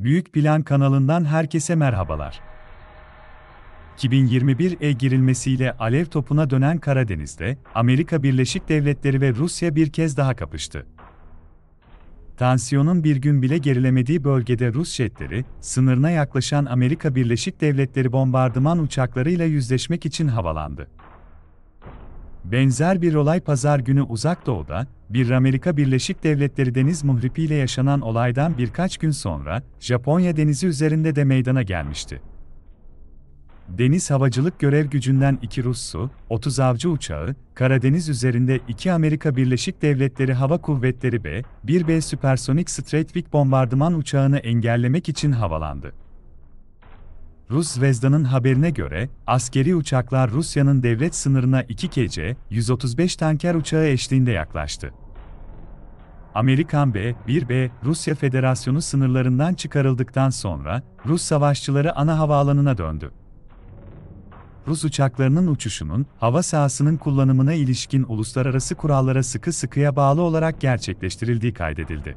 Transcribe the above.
Büyük Plan kanalından herkese merhabalar. 2021'e girilmesiyle alev topuna dönen Karadeniz'de Amerika Birleşik Devletleri ve Rusya bir kez daha kapıştı. Tansiyonun bir gün bile gerilemediği bölgede Rus jetleri, sınırına yaklaşan Amerika Birleşik Devletleri bombardıman uçaklarıyla yüzleşmek için havalandı. Benzer bir olay pazar günü Uzak Doğu'da, bir Amerika Birleşik Devletleri deniz muhripiyle yaşanan olaydan birkaç gün sonra, Japonya denizi üzerinde de meydana gelmişti. Deniz havacılık görev gücünden iki Rus su, 30 avcı uçağı, Karadeniz üzerinde iki Amerika Birleşik Devletleri Hava Kuvvetleri B-1B süpersonik Straightwick bombardıman uçağını engellemek için havalandı. Rus vezdanın haberine göre, askeri uçaklar Rusya'nın devlet sınırına 2 KC, 135 tanker uçağı eşliğinde yaklaştı. Amerikan B-1B, Rusya Federasyonu sınırlarından çıkarıldıktan sonra, Rus savaşçıları ana havaalanına döndü. Rus uçaklarının uçuşunun, hava sahasının kullanımına ilişkin uluslararası kurallara sıkı sıkıya bağlı olarak gerçekleştirildiği kaydedildi